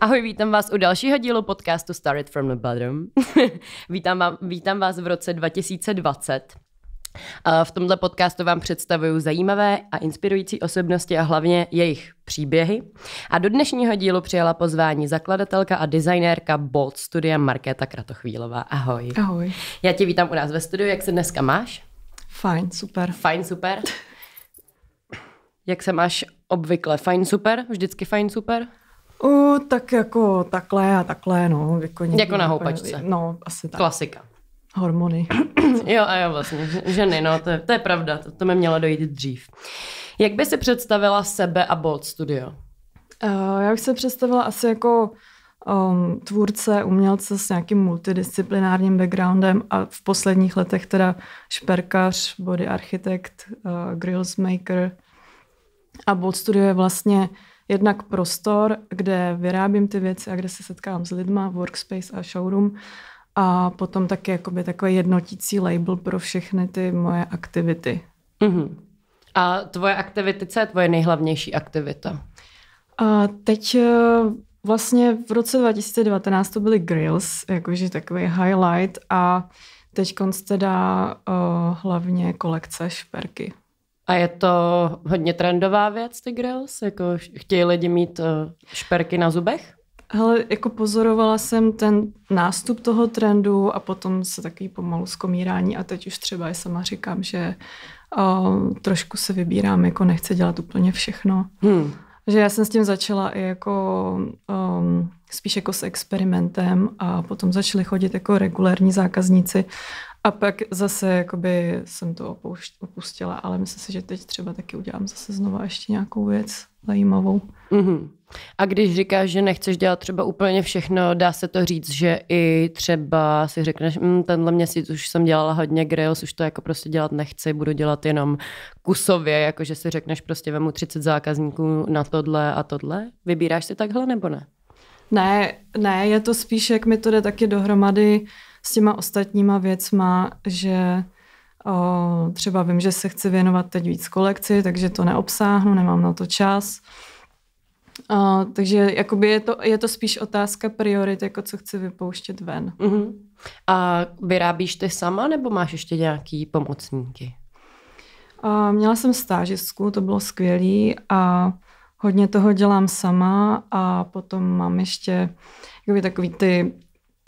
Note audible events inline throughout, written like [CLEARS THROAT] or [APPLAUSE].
Ahoj, vítám vás u dalšího dílu podcastu Started from the Bottom. [LAUGHS] vítám, vám, vítám vás v roce 2020. V tomto podcastu vám představuju zajímavé a inspirující osobnosti a hlavně jejich příběhy. A do dnešního dílu přijala pozvání zakladatelka a designérka Bolt Studia Markéta Kratochvílová. Ahoj. Ahoj. Já tě vítám u nás ve studiu. Jak se dneska máš? Fajn, super. Fajn, super. [LAUGHS] Jak se máš obvykle? Fajn, super? Vždycky fajn, super? O, tak jako takhle a takhle, no. Jako, někdy, jako na houpačce. No, asi tak. Klasika. Hormony. [CLEARS THROAT] jo, a jo, vlastně. Ženy, no, to je, to je pravda. To, to mi mělo dojít dřív. Jak by si představila sebe a Bolt Studio? Uh, já bych se představila asi jako um, tvůrce, umělce s nějakým multidisciplinárním backgroundem a v posledních letech teda šperkař, body architekt, uh, eh, grills maker. A Bolt Studio je vlastně jednak prostor, kde vyrábím ty věci a kde se setkám s lidma, workspace a showroom a potom taky jakoby takový jednotící label pro všechny ty moje aktivity. Mm-hmm. A tvoje aktivity, co je tvoje nejhlavnější aktivita? A teď eh, vlastně v roce 2019 to byly grills, jakože takový highlight a teď teda uh, hlavně kolekce šperky. A je to hodně trendová věc, ty grills? Jako chtějí lidi mít eh, šperky na zubech? Hele, jako pozorovala jsem ten nástup toho trendu a potom se taky pomalu zkomírání a teď už třeba i sama říkám, že uh, trošku se vybírám, jako nechce dělat úplně všechno. Hmm. Že já jsem s tím začala i jako um, spíš jako s experimentem a potom začaly chodit jako regulární zákazníci a pak zase jakoby jsem to opušť, opustila, ale myslím si, že teď třeba taky udělám zase znova ještě nějakou věc zajímavou. Mm-hmm. A když říkáš, že nechceš dělat třeba úplně všechno, dá se to říct, že i třeba si řekneš, mm, tenhle měsíc už jsem dělala hodně grills, už to jako prostě dělat nechci, budu dělat jenom kusově, jakože si řekneš prostě vemu 30 zákazníků na tohle a tohle. Vybíráš si takhle nebo ne? Ne, ne, je to spíš, jak mi to jde taky dohromady s těma ostatníma věcma, že o, třeba vím, že se chci věnovat teď víc kolekci, takže to neobsáhnu, nemám na to čas. O, takže jakoby je to, je to spíš otázka priorit, jako co chci vypouštět ven. Uh-huh. A vyrábíš ty sama, nebo máš ještě nějaký pomocníky? A měla jsem stážistku, to bylo skvělé a hodně toho dělám sama a potom mám ještě jakoby takový ty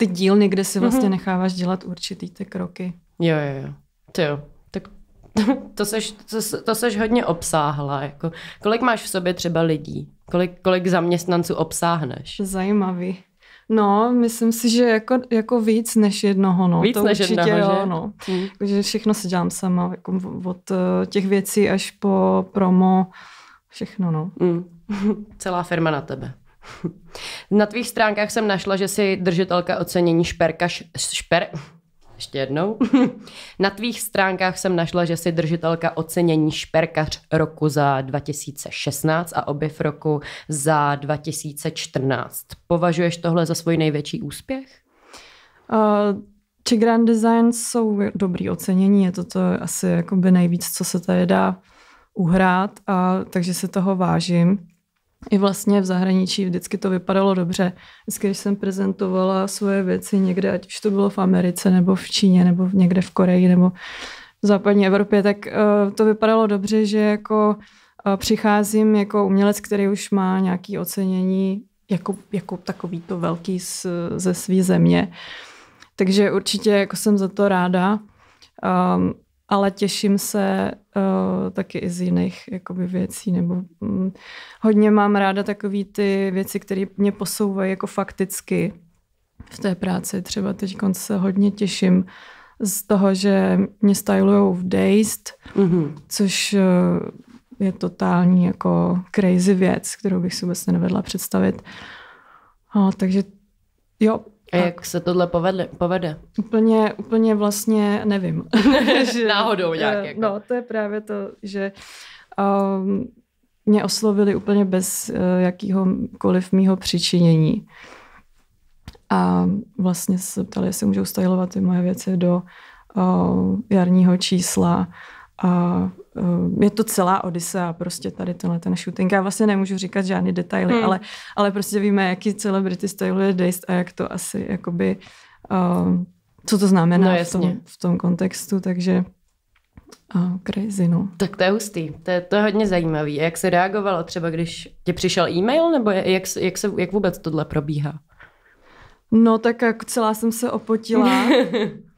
ty dílny, kde si vlastně mm-hmm. necháváš dělat určitý ty kroky. Jo, jo, jo. Ty jo. Tak [LAUGHS] to seš, to, to seš hodně obsáhla. Jako, kolik máš v sobě třeba lidí? Kolik, kolik zaměstnanců obsáhneš? Zajímavý. No, myslím si, že jako, jako víc než jednoho, no. Víc to než určitě, jednoho, jo, že? No. Hmm. Že všechno si dělám sama, jako od eh, těch věcí až po promo, všechno, no. Hmm. [LAUGHS] Celá firma na tebe. Na tvých stránkách jsem našla, že jsi držitelka ocenění šperka š, šper... Ještě jednou. [LAUGHS] Na tvých stránkách jsem našla, že jsi držitelka ocenění šperkař roku za 2016 a objev roku za 2014. Považuješ tohle za svůj největší úspěch? Uh, eh, či Grand Design jsou dobrý ocenění, je to to asi jakoby nejvíc, co se tady dá uhrát, a, takže se toho vážím i vlastně v zahraničí vždycky to vypadalo dobře. Vždycky, když jsem prezentovala svoje věci někde, ať už to bylo v Americe, nebo v Číně, nebo někde v Koreji, nebo v západní Evropě, tak uh, to vypadalo dobře, že jako uh, přicházím jako umělec, který už má nějaké ocenění, jako, jako takový to velký z, ze své země. Takže určitě jako jsem za to ráda. Um, ale těším se uh, taky i z jiných jakoby, věcí. Nebo, um, hodně mám ráda takové ty věci, které mě posouvají jako fakticky v té práci. Třeba teď se hodně těším z toho, že mě stylujou v Dazed, mm-hmm. což uh, je totální jako crazy věc, kterou bych si vůbec nevedla představit. A, takže jo, a jak se tohle povede? povede? Úplně, úplně vlastně nevím. [LAUGHS] že, Náhodou nějak. Eh, jako. No, to je právě to, že um, mě oslovili úplně bez uh, jakýhokoliv mýho přičinění. A vlastně se ptali, jestli můžou stylovat ty moje věci do uh, jarního čísla. A Eh, je to celá Odisa prostě tady tenhle ten shooting. Já vlastně nemůžu říkat žádný detaily, hmm. ale, ale prostě víme, jaký celebrity styluje Dazed a jak to asi jakoby, uh, co to znamená no, v, tom, v tom kontextu, takže uh, crazy, no. Tak to je hustý, to je, to je hodně zajímavý. A jak se reagovalo třeba, když ti přišel e-mail, nebo jak, jak, se, jak vůbec tohle probíhá? No tak jak celá jsem se opotila. [LAUGHS]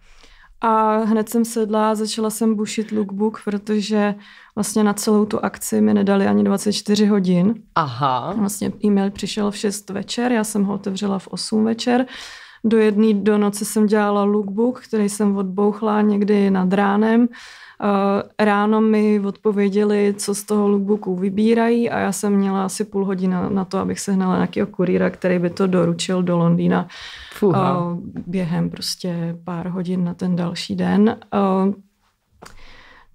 A hned jsem sedla a začala jsem bušit lookbook, protože vlastně na celou tu akci mi nedali ani 24 hodin. Aha. Vlastně e-mail přišel v 6 večer, já jsem ho otevřela v 8 večer. Do jedné do noci jsem dělala lookbook, který jsem odbouchla někdy nad ránem. Eh, ráno mi odpověděli, co z toho lookbooku vybírají a já jsem měla asi půl hodina na to, abych sehnala nějakého kurýra, který by to doručil do Londýna Fuha. během prostě pár hodin na ten další den.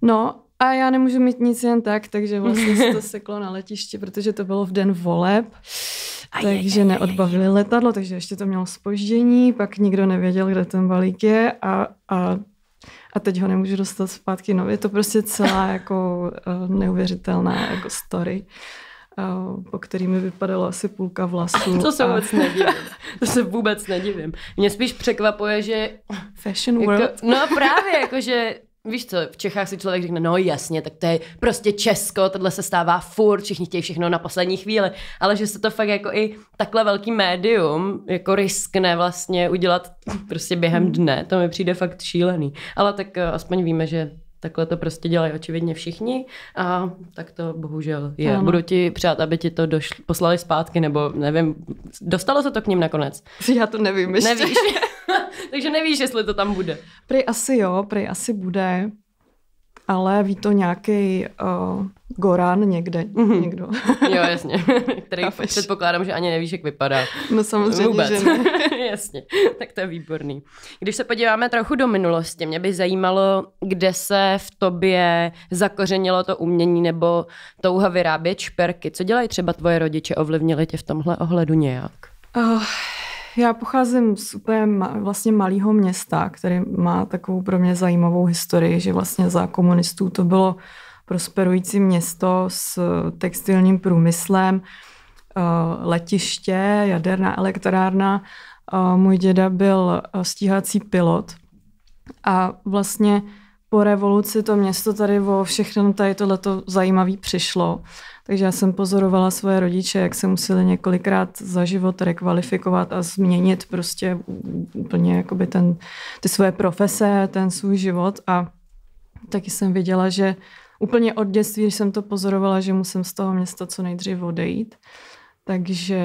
No a já nemůžu mít nic jen tak, takže vlastně se to seklo na letišti, protože to bylo v den voleb. A takže je, je, neodbavili letadlo, takže ještě to mělo spoždění, pak nikdo nevěděl, kde ten balík je a, a, a teď ho nemůžu dostat zpátky. No je to prostě celá jako eh, neuvěřitelná jako story po kterými vypadalo asi půlka vlasů. To se a... vůbec nedivím. [LAUGHS] To se vůbec nedivím. Mě spíš překvapuje, že... Fashion jako- world. no právě, jakože Víš co, v Čechách si člověk řekne, no jasně, tak to je prostě Česko, tohle se stává furt, všichni chtějí všechno na poslední chvíli, ale že se to fakt jako i takhle velký médium jako riskne vlastně udělat prostě během dne, to mi přijde fakt šílený. Ale tak eh, aspoň víme, že Takhle to prostě dělají očividně všichni a tak to bohužel je. Ano. Budu ti přát, aby ti to došli, poslali zpátky, nebo nevím, dostalo se to k ním nakonec? Já to nevím ještě. Nevíš. [LAUGHS] [LAUGHS] Takže nevíš, jestli to tam bude. Prej asi jo, prej asi bude ale ví to nějaký uh, Goran někde, mm-hmm. někdo. [LAUGHS] Jo, jasně. [LAUGHS] Který Chápeš. předpokládám, že ani nevíš, jak vypadá. No samozřejmě, Vůbec. že ne. [LAUGHS] jasně, tak to je výborný. Když se podíváme trochu do minulosti, mě by zajímalo, kde se v tobě zakořenilo to umění nebo touha vyrábět šperky. Co dělají třeba tvoje rodiče? Ovlivnili tě v tomhle ohledu nějak? Oh, já pocházím z úplně vlastně malého města, který má takovou pro mě zajímavou historii, že vlastně za komunistů to bylo prosperující město s textilním průmyslem, eh, letiště, jaderná elektrárna. Eh, můj děda byl eh, stíhací pilot a vlastně po revoluci to město tady o všechno tady tohleto zajímavé přišlo takže já jsem pozorovala svoje rodiče, jak se museli několikrát za život rekvalifikovat a změnit prostě úplně jakoby ten, ty svoje profese, ten svůj život a taky jsem viděla, že úplně od dětství, když jsem to pozorovala, že musím z toho města co nejdřív odejít. Takže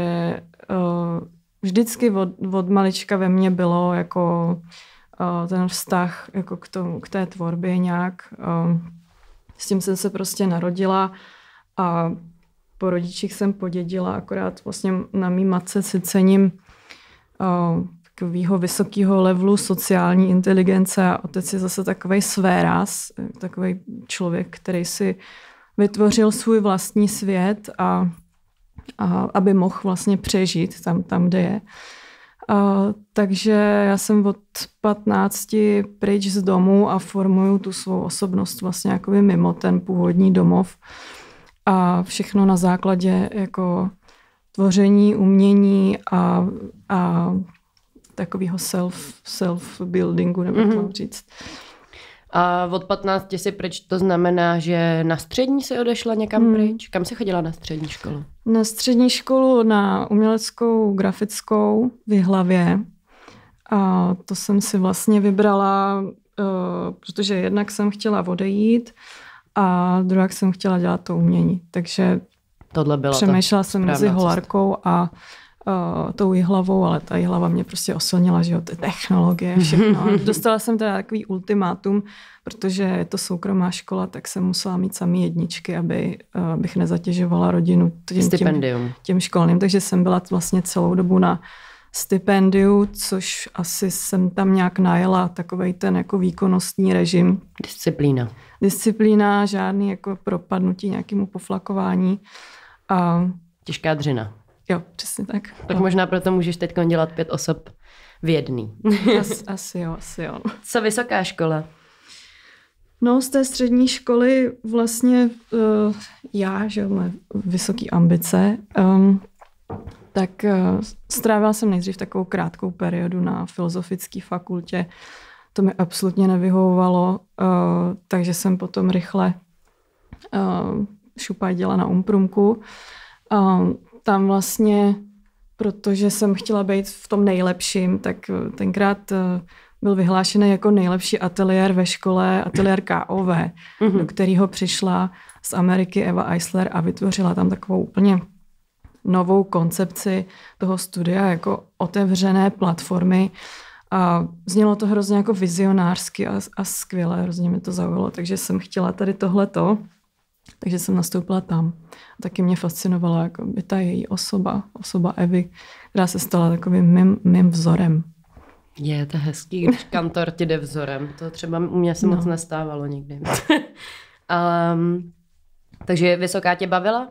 uh, vždycky od, od malička ve mně bylo jako eh, ten vztah jako k, tomu, k té tvorbě nějak. Eh, s tím jsem se prostě narodila. A po rodičích jsem podědila, akorát vlastně na mý matce si cením uh, eh, takového vysokého levelu sociální inteligence a otec je zase takový své ráz takový člověk, který si vytvořil svůj vlastní svět a, a aby mohl vlastně přežít tam, tam kde je. Uh, takže já jsem od 15 pryč z domu a formuju tu svou osobnost vlastně jako mimo ten původní domov. Uh, a všechno na základě jako tvoření, umění a, a takového self, self-buildingu, nebo mm-hmm. jak mhm. říct. A od 15 si pryč, to znamená, že na střední se odešla někam mm. pryč? Kam se chodila na střední školu? Na střední školu, na uměleckou grafickou v Hlavě. A to jsem si vlastně vybrala, uh, protože jednak jsem chtěla odejít, a druhá jsem chtěla dělat to umění. Takže Tohle bylo přemýšlela to jsem mezi Holarkou a uh, tou Jihlavou, ale ta Jihlava mě prostě oslnila, že jo, ty technologie, [LAUGHS] všechno. Dostala jsem teda takový ultimátum, protože je to soukromá škola, tak jsem musela mít samý jedničky, aby, uh, e, bych nezatěžovala rodinu tím, tím, tím školným. Takže jsem byla vlastně celou dobu na stipendiu, což asi jsem tam nějak najela takovej ten jako výkonnostní režim. Disciplína disciplína, žádný jako propadnutí nějakému poflakování. A... Těžká dřina. Jo, přesně tak. Tak možná proto můžeš teď dělat pět osob v jedný. [LAUGHS] As, asi jo, asi jo. Co vysoká škola? No, z té střední školy vlastně uh, já, že mám vysoký ambice, um, tak uh, strávila jsem nejdřív takovou krátkou periodu na filozofické fakultě to mi absolutně nevyhovovalo, uh, takže jsem potom rychle uh, eh, šupajdila na umprumku. Uh, tam vlastně, protože jsem chtěla být v tom nejlepším, tak tenkrát uh, byl vyhlášený jako nejlepší ateliér ve škole, ateliér KOV, mm-hmm. do kterého přišla z Ameriky Eva Eisler a vytvořila tam takovou úplně novou koncepci toho studia jako otevřené platformy, a znělo to hrozně jako vizionářsky a, a skvěle, hrozně mi to zaujalo, takže jsem chtěla tady tohleto, takže jsem nastoupila tam. A taky mě fascinovala jako by ta její osoba, osoba Evy, která se stala takovým mým, mým vzorem. Je to hezký, když kantor ti jde vzorem. To třeba u mě se no. moc nestávalo nikdy. um, [LAUGHS] takže Vysoká tě bavila?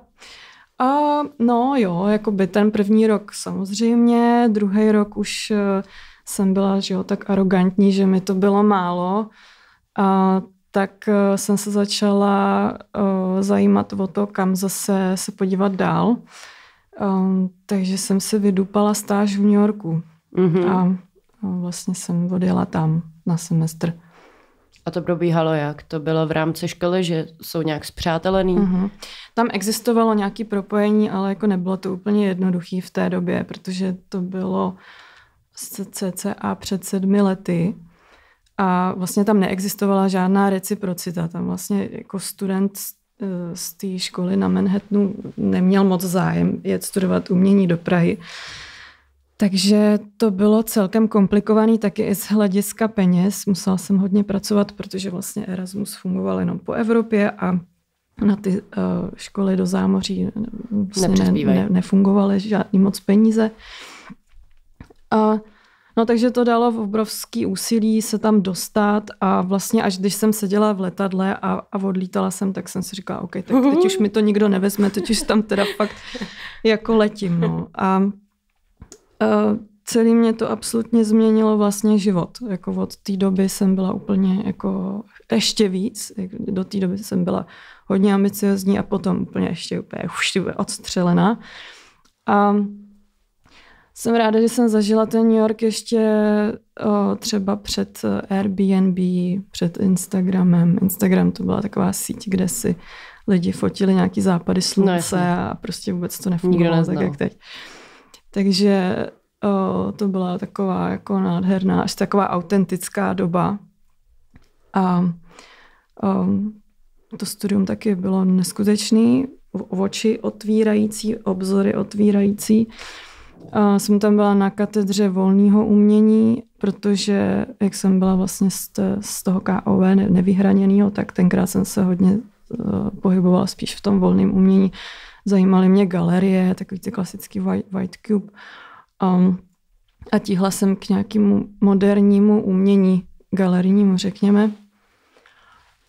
Uh, no jo, jako by ten první rok samozřejmě, druhý rok už uh, jsem byla že jo, tak arrogantní, že mi to bylo málo, a tak e, jsem se začala e, zajímat o to, kam zase se podívat dál. E, takže jsem si vydupala stáž v New Yorku mm-hmm. a, a vlastně jsem odjela tam na semestr. A to probíhalo jak? To bylo v rámci školy, že jsou nějak zpřátelený? Mm-hmm. Tam existovalo nějaké propojení, ale jako nebylo to úplně jednoduché v té době, protože to bylo uh, cca před sedmi lety a vlastně tam neexistovala žádná reciprocita. Tam vlastně jako student eh, z té školy na Manhattanu neměl moc zájem jet studovat umění do Prahy. Takže to bylo celkem komplikovaný taky i z hlediska peněz. Musela jsem hodně pracovat, protože vlastně Erasmus fungoval jenom po Evropě a na ty eh, školy do zámoří vlastně ne, ne, nefungovaly žádný moc peníze. Uh, a No takže to dalo v obrovský úsilí se tam dostat a vlastně až když jsem seděla v letadle a, a odlítala jsem, tak jsem si říkala, OK, tak teď už mi to nikdo nevezme, teď už tam teda fakt jako letím. No. A a celý mě to absolutně změnilo vlastně život. Jako od té doby jsem byla úplně jako ještě víc. Do té doby jsem byla hodně ambiciozní a potom úplně ještě úplně, odstřelená. A jsem ráda, že jsem zažila ten New York ještě o, třeba před eh, Airbnb, před Instagramem. Instagram to byla taková síť, kde si lidi fotili nějaký západy no, slunce no, a prostě vůbec to nefungovalo tak, jak teď. Takže o, to byla taková jako nádherná, až taková autentická doba. A o, to studium taky bylo neskutečný, oči otvírající, obzory otvírající. A jsem tam byla na katedře volného umění, protože jak jsem byla vlastně z, z toho KOV nevyhraněného, tak tenkrát jsem se hodně e, pohybovala spíš v tom volném umění. Zajímaly mě galerie, takový ty klasický White, white Cube. Um, a tíhla jsem k nějakému modernímu umění, galerijnímu řekněme.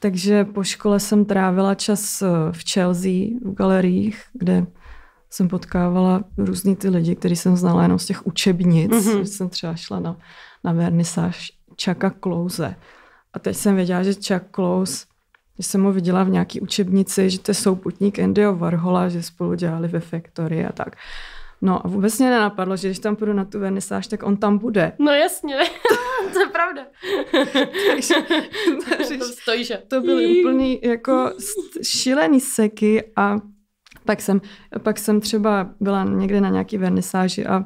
Takže po škole jsem trávila čas e, v Chelsea, v galeriích, kde jsem potkávala různý ty lidi, který jsem znala jenom z těch učebnic. Mm-hmm. Jsem třeba šla na, na vernisáž Čaka Klouze. A teď jsem věděla, že Čak Close, že jsem ho viděla v nějaký učebnici, že to je souputník Andyho Varhola, že spolu dělali ve Factory a tak. No a vůbec mě nenapadlo, že když tam půjdu na tu vernisáž, tak on tam bude. No jasně, [LAUGHS] to je pravda. Takže, [LAUGHS] takže to, stojí, že? to byly úplně jako šílený seky a pak jsem, pak jsem třeba byla někde na nějaký vernisáži a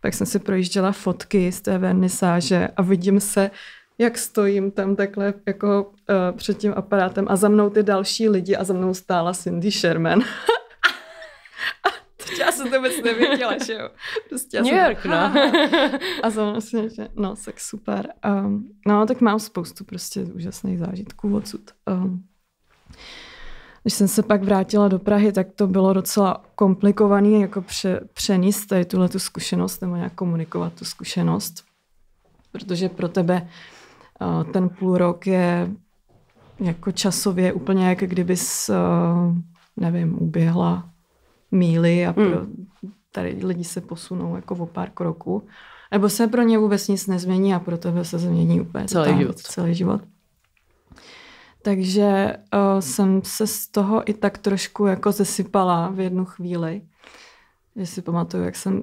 pak jsem si projížděla fotky z té vernisáže a vidím se, jak stojím tam takhle jako uh, před tím aparátem a za mnou ty další lidi a za mnou stála Cindy Sherman. [LAUGHS] a teď já jsem to vůbec nevěděla, že jo. Prostě New York, no. [LAUGHS] a za mnou si že no, tak super. Um, no, tak mám spoustu prostě úžasných zážitků odsud. Um, když jsem se pak vrátila do Prahy, tak to bylo docela komplikované jako pře, přenést tady tuhle tu zkušenost nebo nějak komunikovat tu zkušenost, protože pro tebe uh, ten půl rok je jako časově úplně jak kdybys, uh, nevím, uběhla míly a pro, hmm. tady lidi se posunou jako o pár kroků. Nebo se pro ně vůbec nic nezmění a pro tebe se změní úplně celý tam, život. Celý život. Takže uh, jsem se z toho i tak trošku jako zesypala v jednu chvíli. Že si pamatuju, jak jsem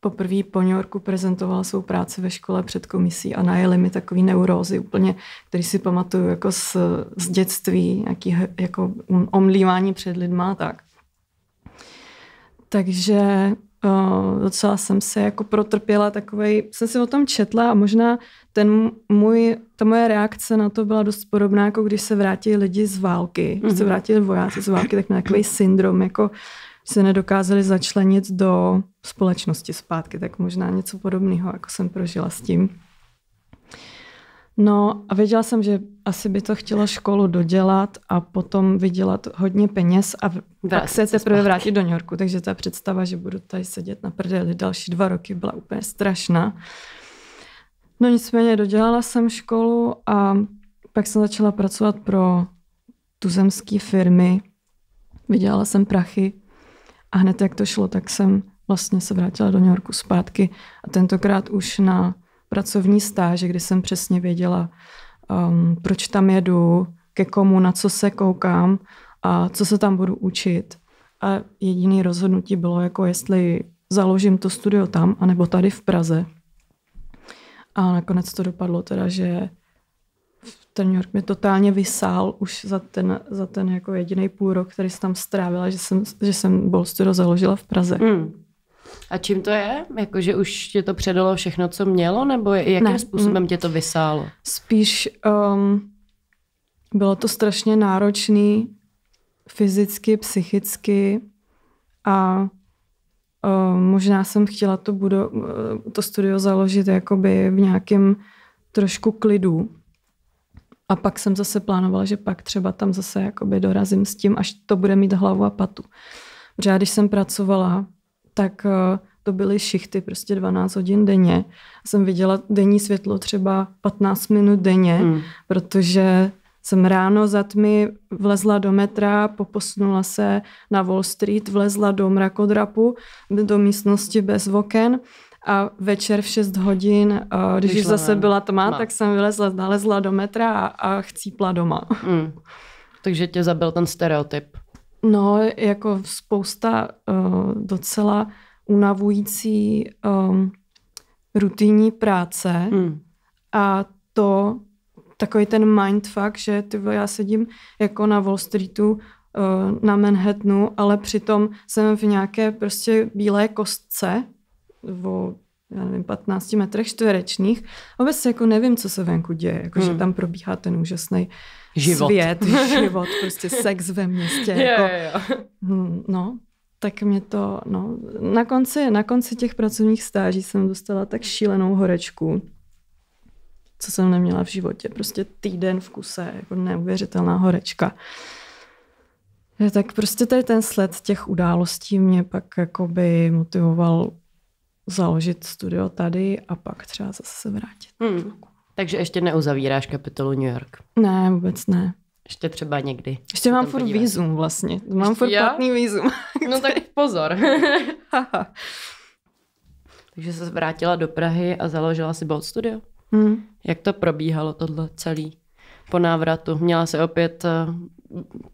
poprvé po New Yorku prezentovala svou práci ve škole před komisí a najeli mi takový neurózy úplně, který si pamatuju jako z, z dětství, nějaký jako omlívání před lidma tak. Takže Eh, docela jsem se jako protrpěla takovej, jsem si o tom četla a možná ten můj, ta moje reakce na to byla dost podobná, jako když se vrátí lidi z války, mm-hmm. když se mhm. vrátili vojáci z války, tak na takový syndrom, jako se nedokázali začlenit do společnosti zpátky, tak možná něco podobného, jako jsem prožila s tím. No a věděla jsem, že asi by to chtělo školu dodělat a potom vydělat hodně peněz a pak se teprve vrátit do New Yorku. Takže ta představa, že budu tady sedět na prdeli další dva roky, byla úplně strašná. No nicméně dodělala jsem školu a pak jsem začala pracovat pro tuzemské firmy. Vydělala jsem prachy a hned jak to šlo, tak jsem vlastně se vrátila do New Yorku zpátky a tentokrát už na pracovní stáže, kdy jsem přesně věděla, um, proč tam jedu, ke komu, na co se koukám a co se tam budu učit. A jediné rozhodnutí bylo, jako jestli založím to studio tam, anebo tady v Praze. A nakonec to dopadlo teda, že ten New York mě totálně vysál už za ten, za ten jako jediný půl rok, který jsem tam strávila, že jsem, že jsem Ball Studio založila v Praze. Mm. A čím to je? Jako, že už tě to předalo všechno, co mělo, nebo jakým ne. způsobem mm. tě to vysálo? Spíš um, bylo to strašně náročný fyzicky, psychicky a uh, možná jsem chtěla to, budo, uh, to studio založit jakoby v nějakém trošku klidu. A pak jsem zase plánovala, že pak třeba tam zase jakoby dorazím s tím, až to bude mít hlavu a patu. Protože já, když jsem pracovala tak eh, to byly šichty, prostě 12 hodin denně. Jsem viděla denní světlo třeba 15 minut denně, hmm. protože jsem ráno za tmy vlezla do metra, poposnula se na Wall Street, vlezla do mrakodrapu, do místnosti bez oken a večer v 6 hodin, eh, když Vyšla zase byla tma, no. tak jsem vylezla, nalezla do metra a, a chcípla doma. Mm. [LAUGHS] Takže tě zabil ten stereotyp. No, jako spousta uh, docela unavující um, rutinní práce mm. a to takový ten mindfuck, že ty, já sedím jako na Wall Streetu eh, na Manhattanu, ale přitom jsem v nějaké prostě bílé kostce o, já nevím, 15 metrech čtverečních. Vůbec jako nevím, co se venku děje, jako, hmm. že tam probíhá ten úžasný život. svět, [LAUGHS] život, prostě sex ve městě. Jako, jo, jo. Hmm, no, tak mě to, no, na konci, na konci těch pracovních stáží jsem dostala tak šílenou horečku, co jsem neměla v životě. Prostě týden v kuse, jako neuvěřitelná horečka. Tak prostě tady ten sled těch událostí mě pak jakoby motivoval založit studio tady a pak třeba zase vrátit. Hmm. Takže ještě neuzavíráš kapitolu New York? Ne, vůbec ne. Ještě třeba někdy. Ještě mám furt podívat. vízum vlastně. Mám Ještě furt já? platný vízum. [LAUGHS] no tak pozor. [LAUGHS] Takže se vrátila do Prahy a založila si Bolt Studio. Hmm. Jak to probíhalo tohle celý po návratu? Měla se opět eh,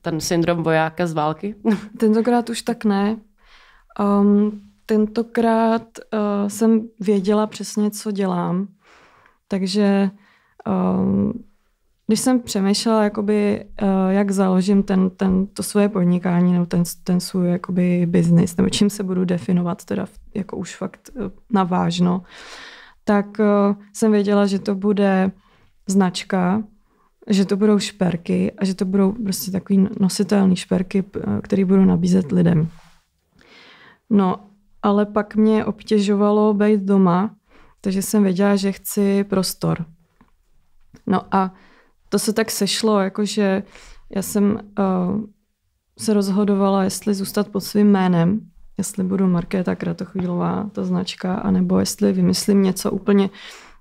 ten syndrom vojáka z války? [LAUGHS] Tentokrát už tak ne. Um, tentokrát uh, jsem věděla přesně, co dělám. Takže um, když jsem přemýšlela, jakoby, uh, jak založím ten, ten, to svoje podnikání nebo ten, ten svůj jakoby, biznis, nebo čím se budu definovat, teda jako už fakt uh, eh, navážno, tak uh, jsem věděla, že to bude značka, že to budou šperky a že to budou prostě takový nositelný šperky, které budu nabízet lidem. No, ale pak mě obtěžovalo být doma takže jsem věděla, že chci prostor. No a to se tak sešlo, jakože já jsem uh, se rozhodovala, jestli zůstat pod svým jménem, jestli budu Markéta Kratochvílová, ta značka, anebo jestli vymyslím něco úplně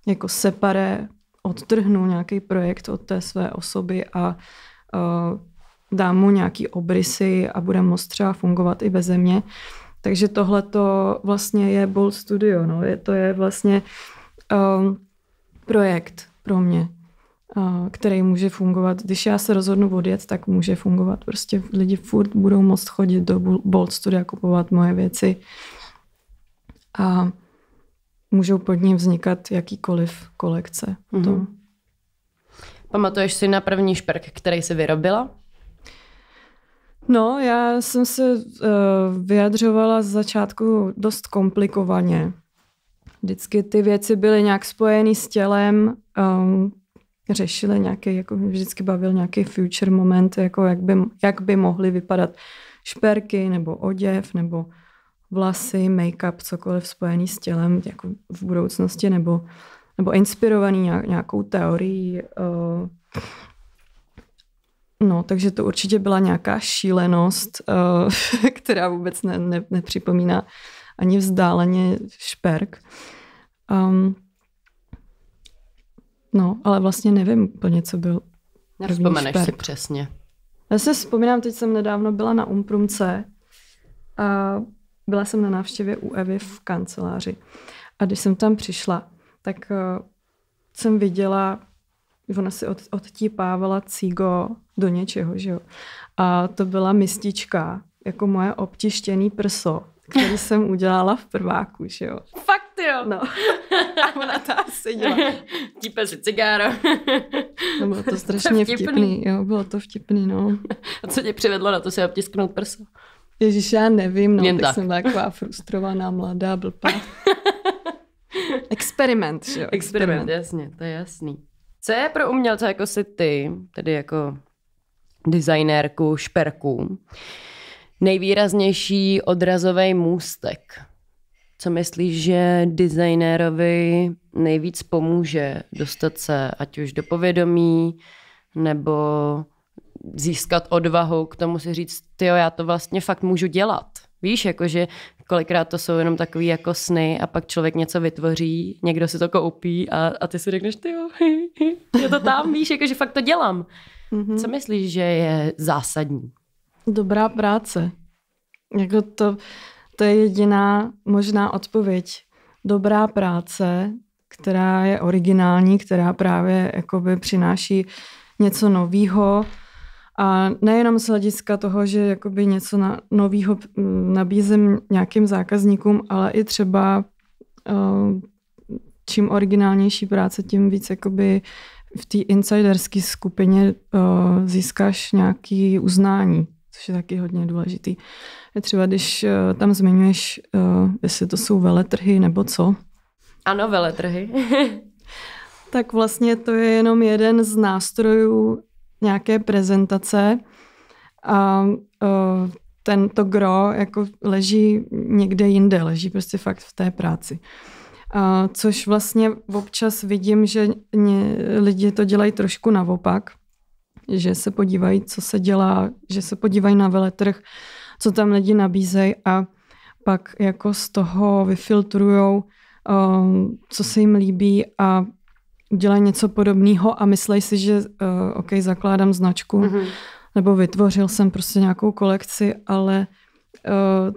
jako separé, odtrhnu nějaký projekt od té své osoby a uh, dám mu nějaký obrysy a bude moc třeba fungovat i bez mě. Takže tohle to vlastně je Bold Studio, no. je, to je vlastně um, projekt pro mě, uh, který může fungovat. Když já se rozhodnu odjet, tak může fungovat. Prostě lidi furt budou moct chodit do Bold a kupovat moje věci a můžou pod ním vznikat jakýkoliv kolekce. Mm-hmm. Pamatuješ si na první šperk, který jsi vyrobila? No, já jsem se uh, vyjadřovala z začátku dost komplikovaně. Vždycky ty věci byly nějak spojeny s tělem, um, řešily nějaký, jako vždycky bavil nějaký future moment, jako jak by, jak by mohly vypadat šperky nebo oděv nebo vlasy, make-up, cokoliv spojený s tělem jako v budoucnosti nebo, nebo inspirovaný nějakou teorií uh, No, takže to určitě byla nějaká šílenost, uh, [LAUGHS] která vůbec ne, ne, nepřipomíná ani vzdáleně šperk. Um, no, ale vlastně nevím úplně, co byl Nevzpomeneš šperk. si přesně. Já si vzpomínám, teď jsem nedávno byla na Umprumce a byla jsem na návštěvě u Evy v kanceláři. A když jsem tam přišla, tak uh, jsem viděla ona si od, odtípávala cígo do něčeho, že jo. A to byla mistička, jako moje obtištěný prso, který [LAUGHS] jsem udělala v prváku, že jo. Fakt jo? No. [LAUGHS] A ona ta seděla. Típe si cigáro. No bylo to [LAUGHS] strašně to vtipný. vtipný. jo, bylo to vtipný, no. A co tě přivedlo na to si obtisknout prso? Ježíš, já nevím, no, Jen tak, tak jsem taková frustrovaná, mladá, blbá. Experiment, že jo? Experiment, Experiment jasně, to je jasný. Co je pro umělce jako si ty, tedy jako designérku, šperků, nejvýraznější odrazový můstek? Co myslíš, že designérovi nejvíc pomůže dostat se ať už do povědomí, nebo získat odvahu k tomu si říct, ty já to vlastně fakt můžu dělat. Víš, jakože kolikrát to jsou jenom takový jako sny a pak člověk něco vytvoří, někdo si to koupí a, a ty si řekneš, ty jo, [LAUGHS] já to tam, víš, jako, že fakt to dělám. Mm-hmm. Co myslíš, že je zásadní? Dobrá práce. Jako to, to je jediná možná odpověď. Dobrá práce, která je originální, která právě jakoby přináší něco nového, a nejenom z hlediska toho, že jakoby něco na, novýho mm, nabízím nějakým zákazníkům, ale i třeba eh, čím originálnější práce, tím víc jakoby v té insiderské skupině eh, získáš nějaký uznání, což je taky hodně důležitý. Třeba když eh, tam zmiňuješ, jestli to jsou veletrhy nebo co. Ano, veletrhy. [LAUGHS] tak vlastně to je jenom jeden z nástrojů, nějaké prezentace a e, ten, to gro jako leží někde jinde, leží prostě fakt v té práci. A což vlastně občas vidím, že mě, lidi to dělají trošku naopak, že se podívají, co se dělá, že se podívají na veletrh, co tam lidi nabízejí a pak jako z toho vyfiltrujou, um, co se jim líbí a dělají něco podobného a myslej si, že uh, OK, zakládám značku mm-hmm. nebo vytvořil jsem prostě nějakou kolekci, ale uh,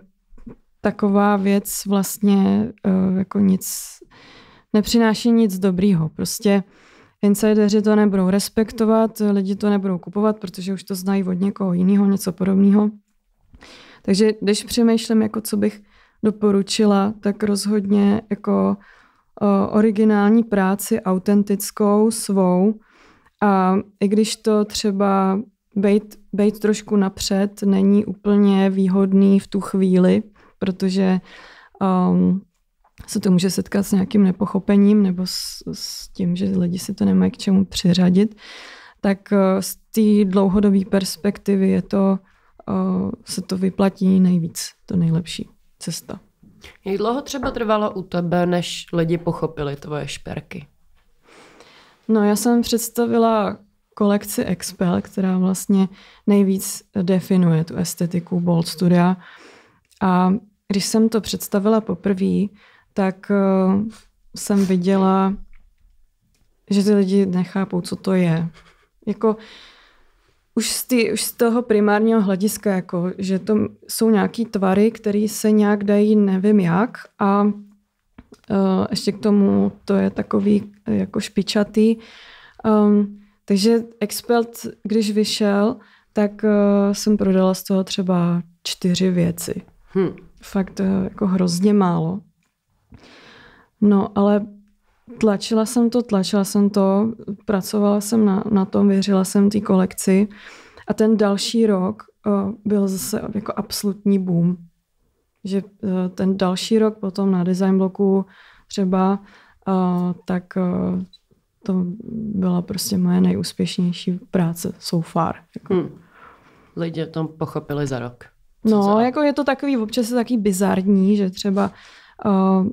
taková věc vlastně uh, jako nic nepřináší nic dobrýho. Prostě insideri to nebudou respektovat, lidi to nebudou kupovat, protože už to znají od někoho jiného, něco podobného. Takže když přemýšlím, jako co bych doporučila, tak rozhodně jako uh, originální práci, autentickou, svou. A i když to třeba být, být trošku napřed není úplně výhodný v tu chvíli, protože um, se to může setkat s nějakým nepochopením nebo s, s tím, že lidi si to nemají k čemu přiřadit, tak uh, z té dlouhodobé perspektivy je to, uh, se to vyplatí nejvíc, to nejlepší cesta. Jak dlouho třeba trvalo u tebe, než lidi pochopili tvoje šperky? No já jsem představila kolekci Expel, která vlastně nejvíc definuje tu estetiku Bold Studia. A když jsem to představila poprvé, tak eh, jsem viděla, že ty lidi nechápou, co to je. Jako už z, ty, už z toho primárního hlediska, jako, že to jsou nějaký tvary, které se nějak dají nevím jak a uh, ještě k tomu to je takový eh, jako špičatý. Um, takže Expert, když vyšel, tak uh, jsem prodala z toho třeba čtyři věci. Hmm. Fakt uh, jako hrozně málo. No, ale Tlačila jsem to, tlačila jsem to, pracovala jsem na, na tom, věřila jsem té kolekci a ten další rok uh, byl zase jako absolutní boom. Že uh, ten další rok potom na design bloku třeba, uh, tak uh, to byla prostě moje nejúspěšnější práce so far. Jako. Hmm. Lidi to pochopili za rok. Co no, za... jako je to takový, občas je takový bizardní, že třeba uh,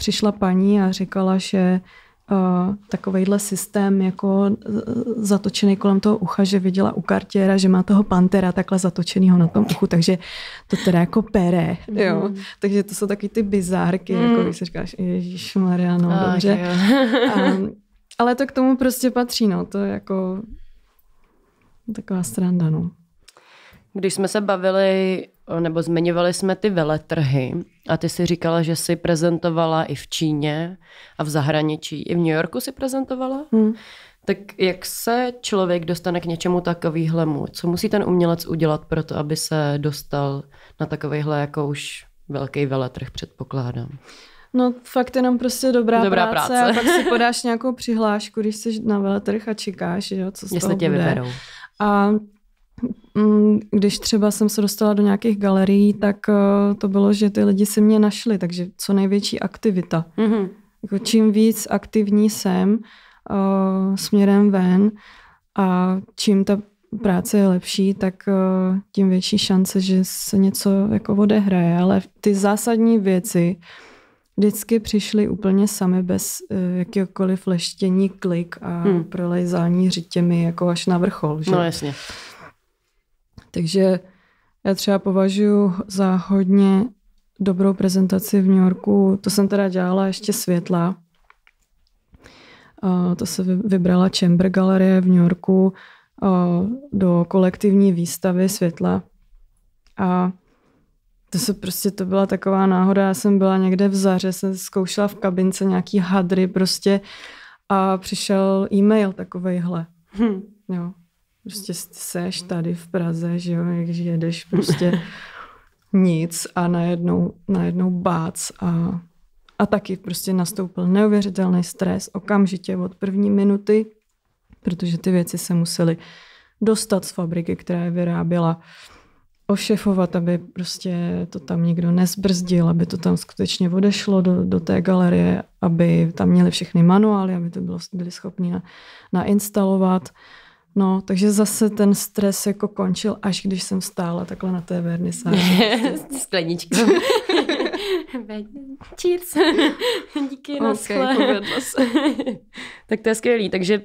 přišla paní a říkala, že Uh, takovejhle systém jako eh, zatočený kolem toho ucha, že viděla u kartěra, že má toho pantera takhle zatočenýho na tom uchu, takže to teda jako pere, mm. jo. Takže to jsou taky ty bizárky, jako mm. jako když se říkáš, ježíš Maria, no ah, dobře. um, [LAUGHS] ale to k tomu prostě patří, no, to je jako taková stranda, no. Když jsme se bavili nebo zmiňovali jsme ty veletrhy a ty si říkala, že si prezentovala i v Číně a v zahraničí. I v New Yorku si prezentovala? Hmm. Tak jak se člověk dostane k něčemu takovýhlemu? Co musí ten umělec udělat pro to, aby se dostal na takovýhle jako už velký veletrh, předpokládám? No fakt jenom prostě dobrá, dobrá práce, práce a pak si [LAUGHS] podáš nějakou přihlášku, když jsi na veletrh a čekáš, jo, co z Jestli toho tě bude. vyberou. A Mm, když třeba jsem se dostala do nějakých galerií, tak eh, to bylo, že ty lidi si mě našli, takže co největší aktivita. Mm-hmm. čím víc aktivní jsem eh, směrem ven a čím ta práce je lepší, tak eh, tím větší šance, že se něco jako odehraje. Ale ty zásadní věci vždycky přišly úplně sami, bez jakéhokoliv leštění, klik a hmm. prolejzání řitěmi jako až na vrchol. Že? No jasně. Takže já třeba považuji za hodně dobrou prezentaci v New Yorku. To jsem teda dělala ještě světla. To se vybrala Chamber Galerie v New Yorku do kolektivní výstavy světla. A to se prostě, to byla taková náhoda. Já jsem byla někde v zaře, jsem zkoušela v kabince nějaký hadry prostě a přišel e-mail takovejhle. Hm. Jo. Prostě seš tady v Praze, že jo, jak jedeš prostě [LAUGHS] nic a najednou, najednou bác a, a taky prostě nastoupil neuvěřitelný stres okamžitě od první minuty, protože ty věci se musely dostat z fabriky, která je vyráběla, ošefovat, aby prostě to tam nikdo nezbrzdil, aby to tam skutečně odešlo do, do té galerie, aby tam měli všechny manuály, aby to bylo, byli schopni na, nainstalovat. Na No, takže zase ten stres jako končil, až když jsem stála takhle na té vernisáži. [LAUGHS] S kleničkou. [LAUGHS] Cheers. Díky, okay, [LAUGHS] tak to je skvělý, takže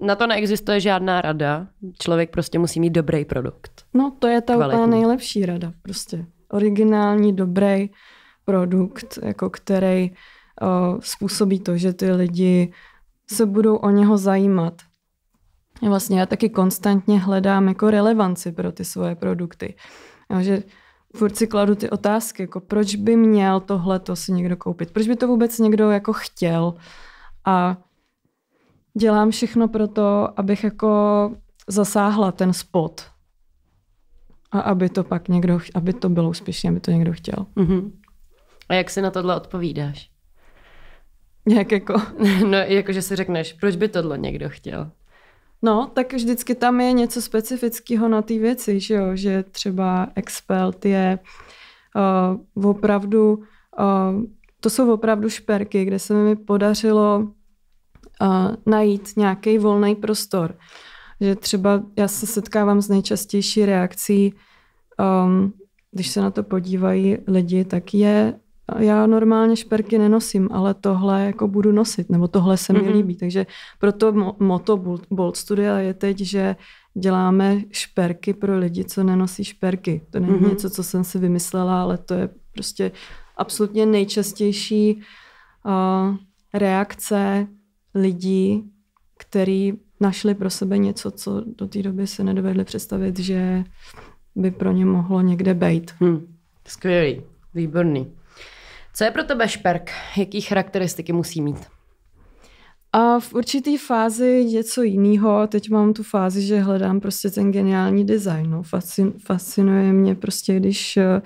na to neexistuje žádná rada. Člověk prostě musí mít dobrý produkt. No, to je ta úplně nejlepší rada. Prostě originální, dobrý produkt, jako který o, způsobí to, že ty lidi se budou o něho zajímat Vlastně já taky konstantně hledám jako relevanci pro ty svoje produkty. Jo, že furt si kladu ty otázky, jako proč by měl tohle to si někdo koupit? Proč by to vůbec někdo jako chtěl? A dělám všechno pro to, abych jako zasáhla ten spot. A aby to pak někdo, aby to bylo úspěšně, aby to někdo chtěl. Mm-hmm. A jak si na tohle odpovídáš? Jak jako? [LAUGHS] No, jako že si řekneš, proč by tohle někdo chtěl? No, tak vždycky tam je něco specifického na té věci, že jo? že třeba Expelt je uh, opravdu, uh, to jsou opravdu šperky, kde se mi podařilo uh, najít nějaký volný prostor. Že třeba já se setkávám s nejčastější reakcí, um, když se na to podívají lidi, tak je já normálně šperky nenosím, ale tohle jako budu nosit, nebo tohle se mi mm-hmm. líbí. Takže proto moto Bold, Studio je teď, že děláme šperky pro lidi, co nenosí šperky. To není mm-hmm. něco, co jsem si vymyslela, ale to je prostě absolutně nejčastější uh, reakce lidí, který našli pro sebe něco, co do té doby se nedovedli představit, že by pro ně mohlo někde být. Hmm. Skvělý, výborný. Co je pro tebe šperk? Jaký charakteristiky musí mít? A v určitý fázi něco jiného. Teď mám tu fázi, že hledám prostě ten geniální design. No. fascinuje mě prostě, když eh,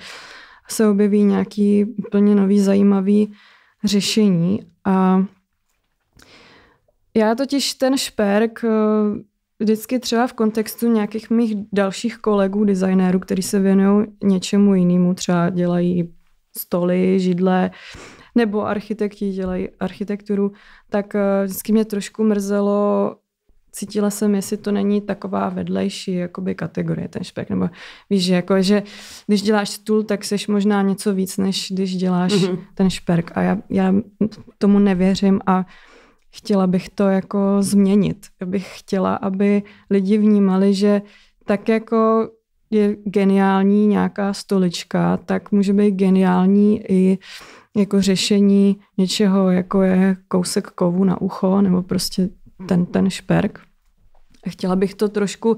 se objeví nějaký úplně nový zajímavý řešení. A já totiž ten šperk eh, vždycky třeba v kontextu nějakých mých dalších kolegů designérů, kteří se věnují něčemu jinému, třeba dělají stoly, židle, nebo architekti dělají architekturu, tak eh, vždycky mě trošku mrzelo, cítila jsem, jestli to není taková vedlejší jakoby, kategorie, ten špek. Nebo víš, že, jako, že když děláš stůl, tak seš možná něco víc, než když děláš mm-hmm. ten šperk. A já, já tomu nevěřím a chtěla bych to jako změnit. Já bych chtěla, aby lidi vnímali, že tak jako je geniální nějaká stolička, tak může být geniální i jako řešení něčeho, jako je kousek kovu na ucho nebo prostě ten, mm-hmm. ten šperk. A chtěla bych to trošku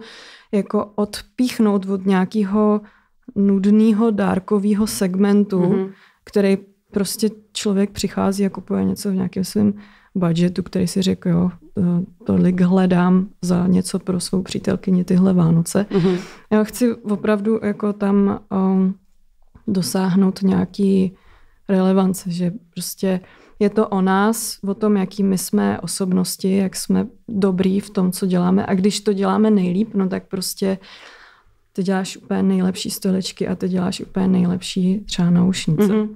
jako odpíchnout od nějakého nudného dárkového segmentu, mm-hmm. který prostě člověk přichází a kupuje něco v nějakém svém budgetu, který si řekl, jo, eh, tolik hledám za něco pro svou přítelkyni tyhle Vánoce. Mm-hmm. Já chci opravdu jako tam um, dosáhnout nějaký relevance, že prostě je to o nás, o tom, jaký my jsme osobnosti, jak jsme dobrý v tom, co děláme. A když to děláme nejlíp, no tak prostě ty děláš úplně nejlepší stolečky a ty děláš úplně nejlepší třeba naušnice. Mm-hmm.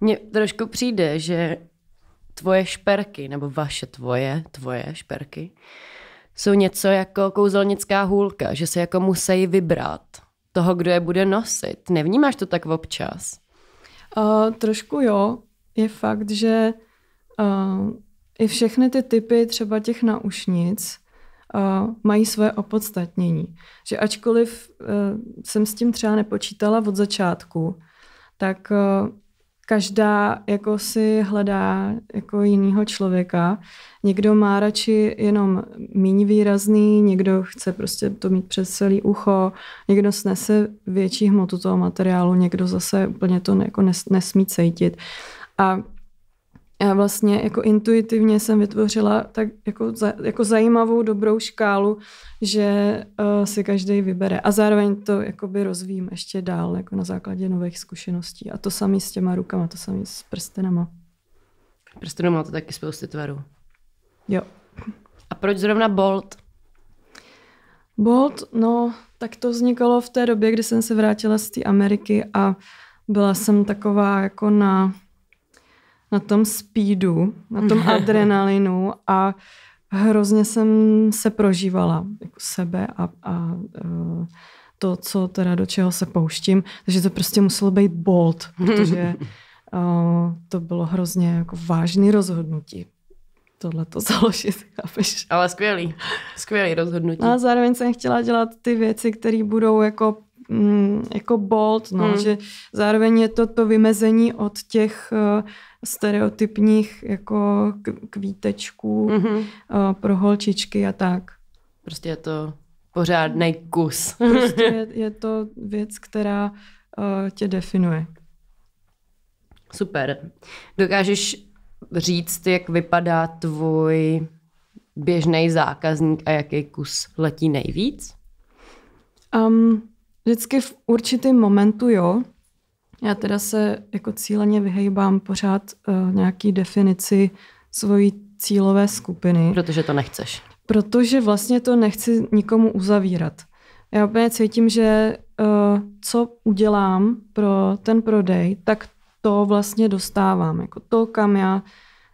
Mně trošku přijde, že tvoje šperky, nebo vaše tvoje, tvoje šperky, jsou něco jako kouzelnická hůlka, že se jako musí vybrat toho, kdo je bude nosit. Nevnímáš to tak občas? Uh, trošku jo. Je fakt, že uh, i všechny ty typy třeba těch naušnic uh, mají svoje opodstatnění. Že ačkoliv uh, jsem s tím třeba nepočítala od začátku, tak uh, každá jako si hledá jako jinýho člověka. Někdo má radši jenom méně výrazný, někdo chce prostě to mít přes celý ucho, někdo snese větší hmotu toho materiálu, někdo zase úplně to jako nes, nesmí cítit. A já vlastně jako intuitivně jsem vytvořila tak jako, za, jako zajímavou dobrou škálu, že uh, si každý vybere. A zároveň to jakoby rozvím ještě dál jako na základě nových zkušeností. A to samý s těma rukama, to samý s prstenama. Prstenama máte taky spousty tvarů. Jo. A proč zrovna Bolt? Bolt, no, tak to vznikalo v té době, kdy jsem se vrátila z té Ameriky a byla jsem taková jako na na tom speedu, na tom mhm. adrenalinu a hrozně jsem se prožívala jako sebe a, a eh, to, co teda do čeho se pouštím. Takže to prostě muselo být bold, protože [LAUGHS] eh, to bylo hrozně jako vážný rozhodnutí tohle to založit, [LAUGHS] chápeš? Ale skvělý, skvělý rozhodnutí. No a zároveň jsem chtěla dělat ty věci, které budou jako mm, jako bold, no, hmm. že zároveň je to to vymezení od těch uh, stereotypních jako kvítečků mm-hmm. uh, pro holčičky a tak. Prostě je to pořádný kus. [LAUGHS] Prostě je, [LAUGHS] je to věc, která uh, tě definuje. Super. Dokážeš říct, jak vypadá tvůj běžný zákazník a jaký kus letí nejvíc? Um, Vždycky v určitém momentu jo. Já teda se jako cíleně vyhejbám pořád uh, nějaký definici svojí cílové skupiny. Protože to nechceš. Protože vlastně to nechci nikomu uzavírat. Já úplně cítím, že uh, co udělám pro ten prodej, tak to vlastně dostávám. Jako to, kam já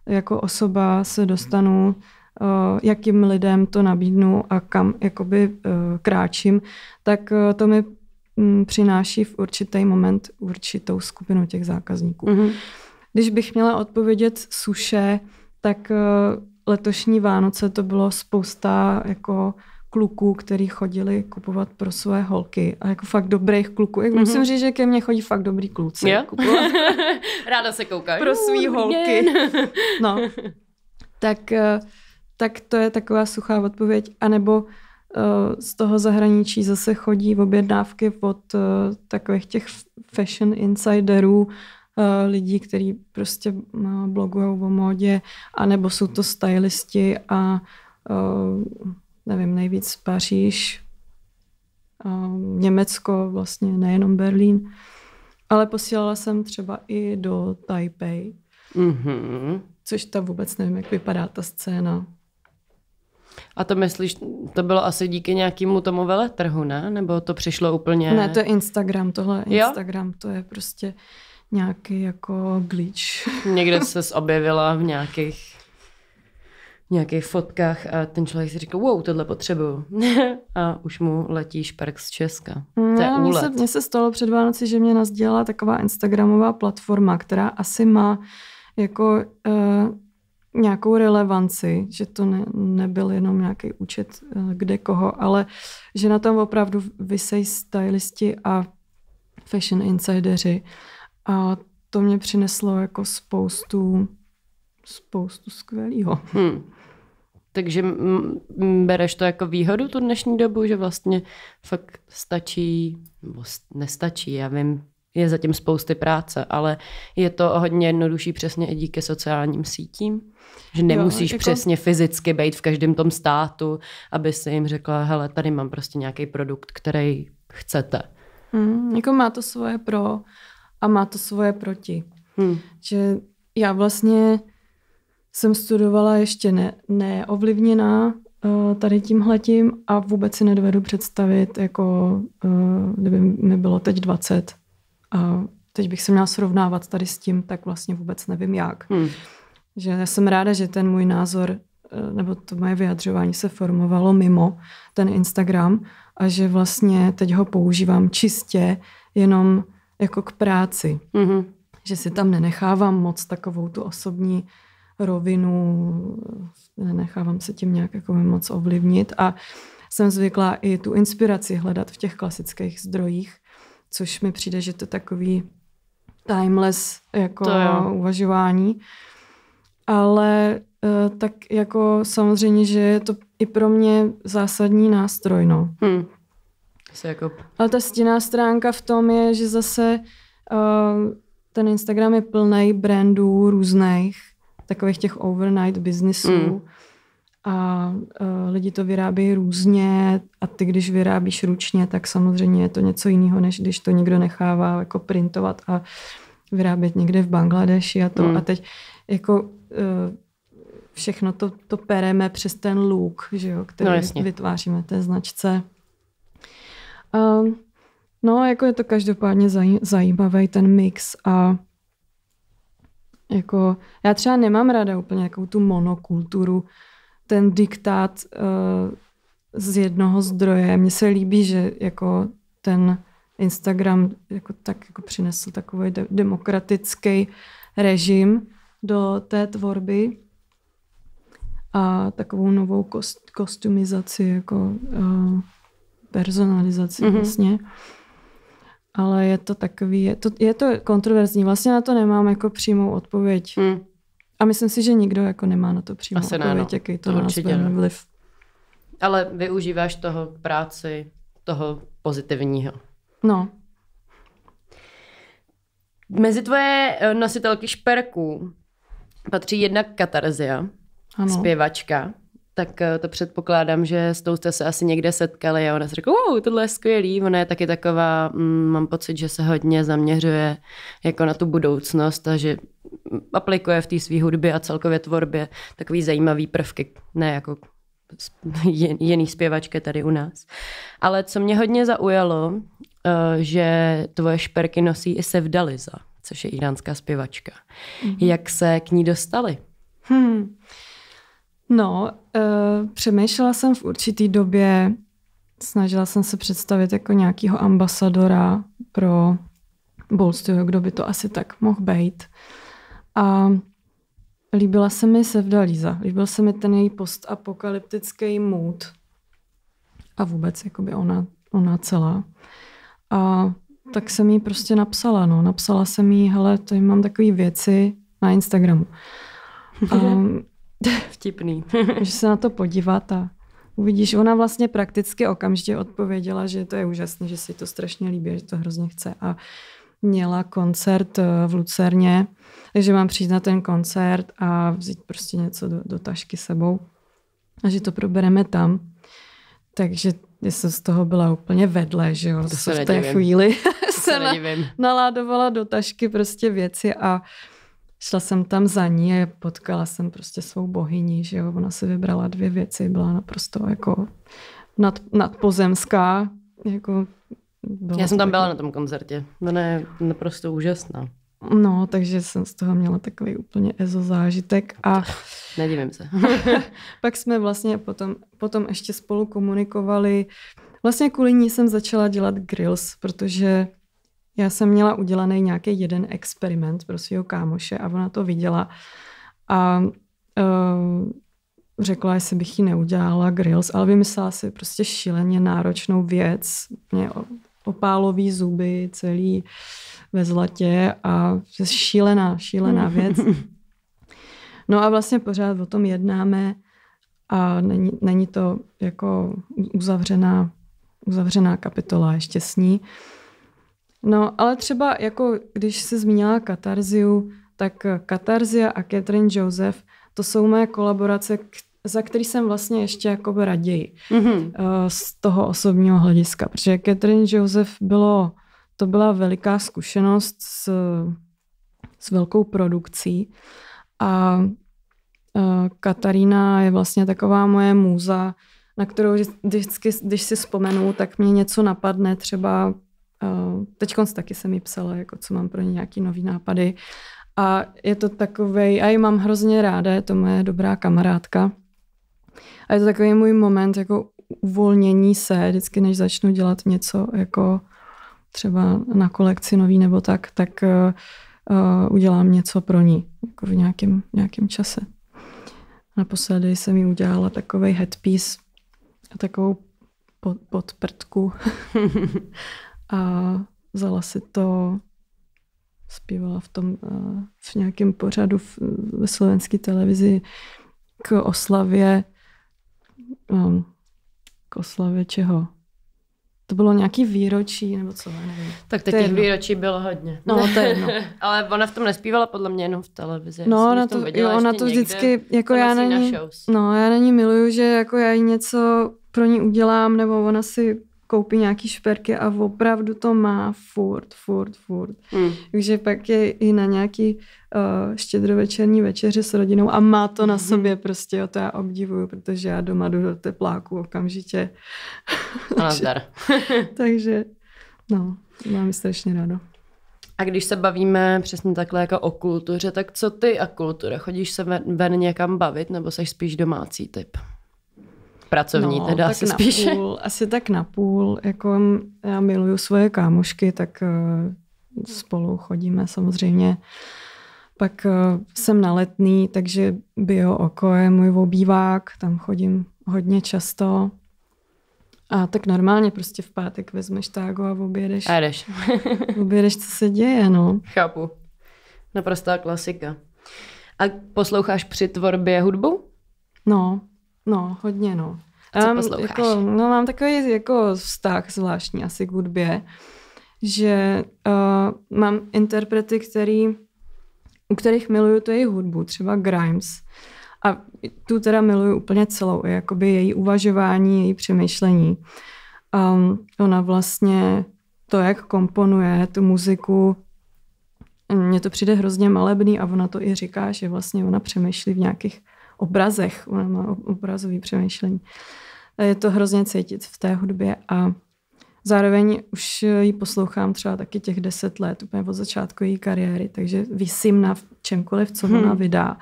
jako osoba se dostanu, uh, jakým lidem to nabídnu a kam jakoby uh, kráčím, tak uh, to mi Mm, přináší v určitý moment určitou skupinu těch zákazníků. Mm-hmm. Když bych měla odpovědět suše, tak eh, letošní Vánoce to bylo spousta jako kluků, který chodili kupovat pro své holky. A jako fakt dobrých kluků. Jak mm-hmm. musím říct, že ke mně chodí fakt dobrý kluci. Yeah? Kupovat. [LAUGHS] Ráda se koukáš. Pro svý holky. no. Tak, eh, tak to je taková suchá odpověď. A nebo Eh, z toho zahraničí zase chodí v objednávky od eh, takových těch fashion insiderů, eh, lidí, kteří prostě blogují o modě, anebo jsou to stylisti a nevím, nejvíc Paříž, Německo, vlastně nejenom Berlín, ale posílala jsem třeba i do Taipei, mm-hmm. což ta vůbec nevím, jak vypadá ta scéna. A to myslíš, to bylo asi díky nějakému tomu veletrhu, ne? Nebo to přišlo úplně... Ne, to je Instagram, tohle je Instagram, jo? to je prostě nějaký jako glitch. [LAUGHS] Někde se objevila v nějakých nějakých fotkách a ten člověk si říkal, wow, tohle potřebuju. [LAUGHS] a už mu letí šperk z Česka. To je no, mně, se, se stalo před Vánoci, že mě nazdělala taková Instagramová platforma, která asi má jako uh, nějakou relevanci, že to ne, nebyl jenom nějaký účet eh, kde koho, ale že na tom opravdu vysejí stylisti a fashion insideri A to mě přineslo jako spoustu, spoustu skvělého. Hmm. Takže bereš to jako výhodu tu dnešní dobu, že vlastně fakt stačí, nebo nestačí, já vím, je zatím spousty práce, ale je to hodně jednodušší přesně i díky sociálním sítím, že nemusíš jo, jako... přesně fyzicky být v každém tom státu, aby si jim řekla, hele, tady mám prostě nějaký produkt, který chcete. Hmm, jako má to svoje pro a má to svoje proti. Hmm. Že já vlastně jsem studovala ještě ne, neovlivněná eh, tady tímhletím a vůbec si nedovedu představit, jako eh, kdyby mi bylo teď 20, a teď bych se měla srovnávat tady s tím, tak vlastně vůbec nevím jak. Hmm. Že já jsem ráda, že ten můj názor eh, nebo to moje vyjadřování se formovalo mimo ten Instagram a že vlastně teď ho používám čistě jenom jako k práci. Mm-hmm. Že si tam nenechávám moc takovou tu osobní rovinu, nenechávám se tím nějak jako moc ovlivnit a jsem zvyklá i tu inspiraci hledat v těch klasických zdrojích, což mi přijde, že to takový timeless jako to uvažování. Ale eh, tak jako samozřejmě, že je to i pro mě zásadní nástroj, no. Hmm. Se jako... Ale ta stěná stránka v tom je, že zase uh, ten Instagram je plný brandů různých, takových těch overnight businessů. Hmm a uh, lidi to vyrábějí různě a ty, když vyrábíš ručně, tak samozřejmě je to něco jiného, než když to někdo nechává jako printovat a vyrábět někde v Bangladeši a to. Mm. A teď jako uh, všechno to, to pereme přes ten lůk, že jo, který no, vytváříme té značce. Um, no, jako je to každopádně zaj- zajímavý ten mix a jako já třeba nemám ráda úplně jako tu monokulturu, ten diktát eh, z jednoho zdroje. Mně se líbí, že jako ten Instagram jako tak jako přinesl takový de- demokratický režim do té tvorby a takovou novou kost- kostumizaci, jako uh, personalizaci mm-hmm. vlastně. Ale je to takový, je to, je to kontroverzní. Vlastně na to nemám jako přímou odpověď. Mm a myslím si, že nikdo jako nemá na to přímo Asi ne, no. jaký to, to určitě, no. vliv. Ale využíváš toho práci, toho pozitivního. No. Mezi tvoje eh, nositelky šperků patří jedna katarzia, ano. zpěvačka, tak eh, to předpokládám, že s tou jste se asi někde setkali a ona se řekla, wow, tohle je skvělý, ona je taky taková, mm, mám pocit, že se hodně zaměřuje jako na tu budoucnost a že aplikuje v té své hudbě a celkově tvorbě takový zajímavý prvky, ne jako [LAUGHS] jiný zpěvačky tady u nás. Ale co mě hodně zaujalo, eh, že tvoje šperky nosí i Sevdaliza, což je iránská zpěvačka. Mm-hmm. Jak se k ní dostali? Hmm. No, Eh, přemýšlela jsem v určitý době, snažila jsem se představit jako nějakého ambasadora pro Bolstio, kdo by to asi tak mohl být. A líbila se mi Sevda Líza, líbil se mi ten její postapokalyptický mood a vůbec jakoby ona, ona celá. A tak jsem jí prostě napsala, no. Napsala jsem jí, hele, tady mám takové věci na Instagramu. [LAUGHS] A [LAUGHS] Vtipný. [LAUGHS] že se na to podívat a uvidíš. Ona vlastně prakticky okamžitě odpověděla, že to je úžasné, že si to strašně líbí, že to hrozně chce a měla koncert eh, v Lucerně, takže mám přijít na ten koncert a vzít prostě něco do, do tašky sebou a že to probereme tam. Takže jsem z toho byla úplně vedle, že jo, to se v té chvíli se, [LAUGHS] se naládovala do tašky prostě věci a uh, šla jsem tam za ní a potkala jsem prostě svou bohyni, že jo, ona si vybrala dvě věci, byla naprosto jako nad, nadpozemská, jako Já jsem tam byla na tom koncertě, ona je naprosto úžasná. No, takže jsem z toho měla takový úplně ezo zážitek a... [LAUGHS] Nedivím se. [LAUGHS] pak jsme vlastně potom, potom ještě spolu komunikovali. Vlastně kvůli ní jsem začala dělat grills, protože já jsem měla udělaný nějaký jeden experiment pro svého kámoše a ona to viděla a uh, řekla, jestli bych ji neudělala grills, ale vymyslela si prostě šíleně náročnou věc, mě opálový zuby, celý ve zlatě a šílená, šílená hmm. věc. [LAUGHS] No a vlastně pořád o tom jednáme a není, není to jako uzavřená, uzavřená kapitola ještě s ní. Uh, No, ale třeba jako když se zmínila Katarziu, tak Katarzia a Catherine Joseph, to jsou mé kolaborace, za který jsem vlastně ještě jakoby raději mm-hmm. Eh, z toho osobního hlediska, protože Catherine Joseph bylo, to byla veliká zkušenost s, s velkou produkcí a eh, Katarína je vlastně taková moje můza, na kterou vždycky, když si vzpomenu, tak mě něco napadne, třeba Eh, teď taky jsem mi psala, jako co mám pro ně nějaký nový nápady. A je to takový, a ji mám hrozně ráda, je to moje dobrá kamarádka. A je to takový můj moment jako uvolnění se, vždycky než začnu dělat něco jako třeba na kolekci nový nebo tak, tak uh, udělám něco pro ní jako v nějakém, nějakém čase. Naposledy jsem mi udělala takový headpiece a takovou pod, podprtku [LAUGHS] a vzala si to, zpívala v tom eh, v nějakém pořadu ve slovenské televizi k oslavě ehm, k oslavě čeho? To bylo nějaký výročí, nebo co, nevím. Tak teď těch výročí bylo hodně. No, to je jedno. [LAUGHS] Ale ona v tom nespívala podle mě jenom v televizi. No, ona to, jo, ona to vždycky, někde, jako já na ní, na no, já na ní miluju, že jako já jí něco pro ní udělám, nebo ona si koupí nějaký šperky a opravdu to má furt, furt, furt. Hmm. Takže pak je i na nějaký uh, štědrovečerní večeři s rodinou a má to na mhm. sobě prostě, jo, to já obdivuju, protože já doma jdu do tepláku okamžitě. takže, [LAUGHS] [LAUGHS] takže, no, mám strašně ráda. A když se bavíme přesně takhle jako o kultuře, tak co ty a kultura? Chodíš se ven, ven někam bavit nebo jsi spíš domácí typ? pracovní, no, teda tak asi spíš. Půl, asi tak na půl. Jako mm, já miluju svoje kámošky, tak eh, spolu chodíme samozřejmě. Pak eh, jsem na letný, takže bio oko je můj obývák, tam chodím hodně často. A tak normálně prostě v pátek vezmeš tágo a objedeš. A jdeš. [LAUGHS] objedeš, co se děje, no. Chápu. Naprostá klasika. A posloucháš při tvorbě hudbu? No, No, hodně, no. A co um, posloucháš? Jako, no, mám takový jako vztah zvláštní asi k hudbě, že uh, mám interprety, který, u kterých miluju tu její hudbu, třeba Grimes. A tu teda miluju úplně celou, jakoby její uvažování, její přemýšlení. Um, ona vlastně to, jak komponuje tu muziku, mně to přijde hrozně malebný a ona to i říká, že vlastně ona přemýšlí v nějakých obrazech, ona má obrazový přemýšlení. Je to hrozně cítit v té hudbě a zároveň už ji poslouchám třeba taky těch deset let, úplně od začátku její kariéry, takže vysím na čemkoliv, co ona hmm. vydá.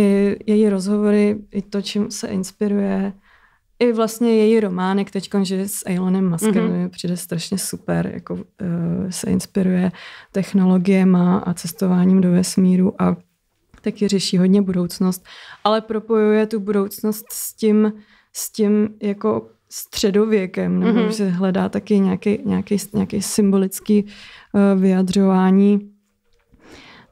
I její rozhovory, i to, čím se inspiruje, i vlastně její románek teď, že s Elonem Muskem mm-hmm. přijde strašně super, jako uh, se inspiruje technologiemi a cestováním do vesmíru a taky řeší hodně budoucnost, ale propojuje tu budoucnost s tím, s tím jako středověkem, nebo mm-hmm. že hledá taky nějaký, nějaký, nějaký symbolický uh, vyjadřování.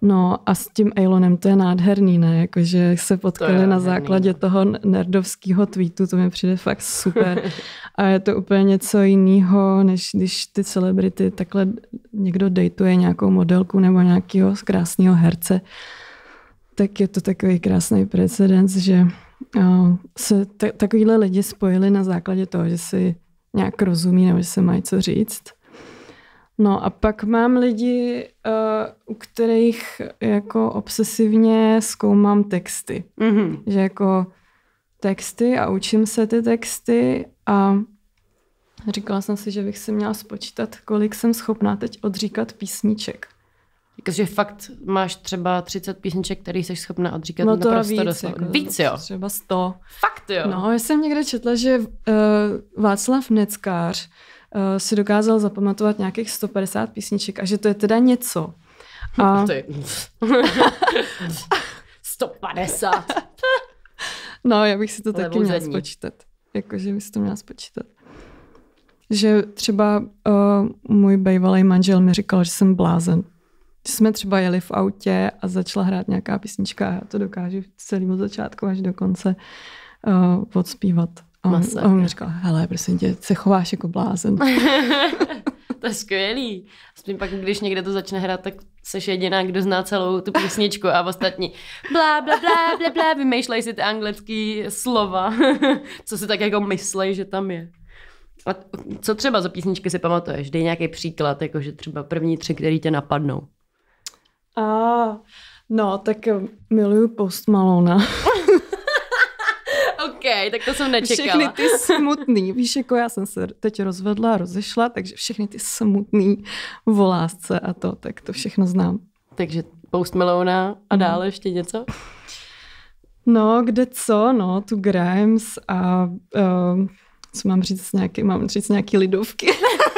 No a s tím Elonem to je nádherný, ne? Jakože se potkali na základě no. toho nerdovského tweetu, to mi přijde fakt super. a je to úplně něco jiného, než když ty celebrity takhle někdo dejtuje nějakou modelku nebo nějakého krásného herce tak je to takový krásný precedens, že eh, se t- takovýhle lidi spojili na základě toho, že si nějak rozumí nebo že se mají co říct. No a pak mám lidi, eh, u kterých jako obsesivně zkoumám texty. Mm-hmm. Že jako texty a učím se ty texty a říkala jsem si, že bych si měla spočítat, kolik jsem schopná teď odříkat písniček. Jakože fakt máš třeba 30 písniček, který jsi schopna odříkat no to naprosto víc, doslova. Jako, víc, jo? Třeba 100. Fakt, jo? No, já jsem někde četla, že uh, Václav Neckář uh, si dokázal zapamatovat nějakých 150 písniček a že to je teda něco. A... [LAUGHS] Ty. 150. [LAUGHS] no, já bych si to Levou taky měla zemí. spočítat. Jakože bych si to měla spočítat. Že třeba uh, můj bývalý manžel mi říkal, že jsem blázen jsme třeba jeli v autě a začala hrát nějaká písnička já to dokážu celým od začátku až do konce uh, odspívat. A on, a on říkal, hele, prosím tě, se chováš jako blázen. [LAUGHS] to je skvělý. Aspoň pak, když někde to začne hrát, tak seš jediná, kdo zná celou tu písničku a ostatní blá, blá, blá, blá, blá, vymýšlej si ty anglické slova, [LAUGHS] co si tak jako myslej, že tam je. A co třeba za písničky si pamatuješ? Dej nějaký příklad, jakože třeba první tři, které tě napadnou. A, no, tak eh, miluju Post Malona. [LAUGHS] OK, tak to jsem nečekala. Všechny ty smutný, víš, jako já jsem se teď rozvedla, rozešla, takže všechny ty smutný volásce a to, tak to všechno znám. Takže Post Malona a mhm. dále mm. ještě něco? No, kde co, no, tu Grimes a uh, co mám říct, nějaký, mám říct nějaký lidovky. [LAUGHS]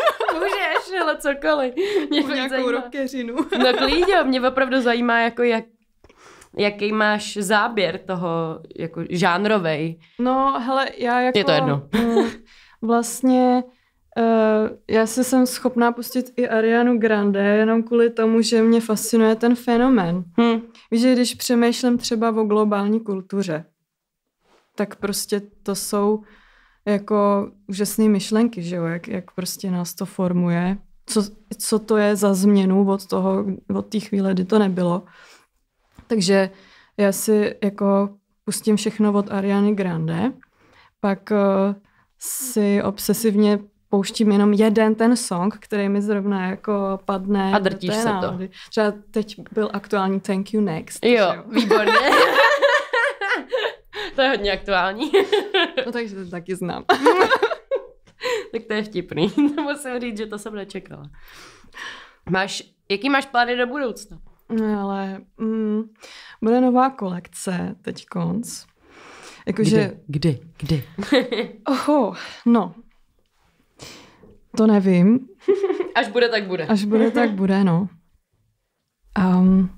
ale cokoliv. Mě fakt nějakou zajímá. rokeřinu. no klidně, mě opravdu zajímá, jako jak, jaký máš záběr toho, jako žánrovej. No, hele, já jako... Je to jedno. Mm, vlastně Uh, já se jsem schopná pustit i Arianu Grande, jenom kvůli tomu, že mě fascinuje ten fenomén. Hmm. Víš, že když přemýšlím třeba o globální kultuře, tak prostě to jsou jako úžasné myšlenky, že jo, jak, jak prostě nás to formuje co, co to je za změnu od toho, od té chvíle, kdy to nebylo. Takže já si jako pustím všechno od Ariany Grande, pak eh, si obsesivně pouštím jenom jeden ten song, který mi zrovna jako padne. A drtíš se to. Třeba teď byl aktuální Thank You Next. Jo, jo. výborně. [LAUGHS] to je hodně aktuální. no takže to taky znám. [LAUGHS] tak to je vtipný. [LAUGHS] musím říct, že to jsem nečekala. Máš, jaký máš plány do budoucna? No, ale mm, bude nová kolekce teď konc. Jakože... Kdy? Kdy? Kdy? [LAUGHS] Oho, no. To nevím. [LAUGHS] Až bude, tak bude. Až bude, tak bude, no. Um,